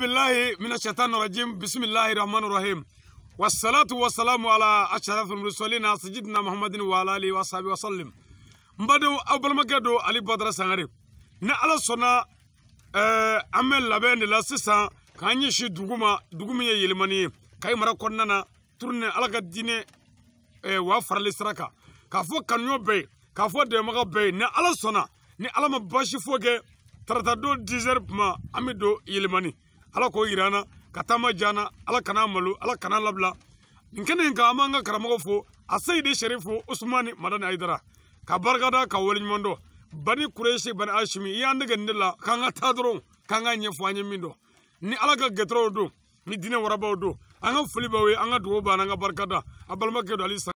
بالله من الشيطان الرجيم بسم الله الرحمن الرحيم والصلاة والسلام على أشرف المرسلين سيدنا محمد وعلى آله وصحبه وسلم مبادو أول ما علي بدر سانغري نعلى صنا آه، أمل لبين لاسسا كان يشي دوغما دوغمي يلماني كاي مرا كوننا ترني على ديني آه، وافر لسركا كافو كانيو بي كافو دمغا بي نعلى صنا ni ala ma basi foyi kɛ tarata don 10 ala k'o yira an na ka taama diya an na ala kana malo ala kana labila nin kɛnɛ in kan an b'an ka karamɔgɔ fo a seyi de sɛrifu usumani madani ayidara ka barika da ka waleɲuman dɔn bani kureshi bani ashimi i y'an dege nin de la k'an ka taa dɔrɔn k'an ka ɲɛfɔ an ye min dɔn ni ala ka gɛtɛrɛw don ni diinɛ warabaw don an ka foli b'aw ye an ka dugawu b'an na an ka barika da a balimakɛ don halisa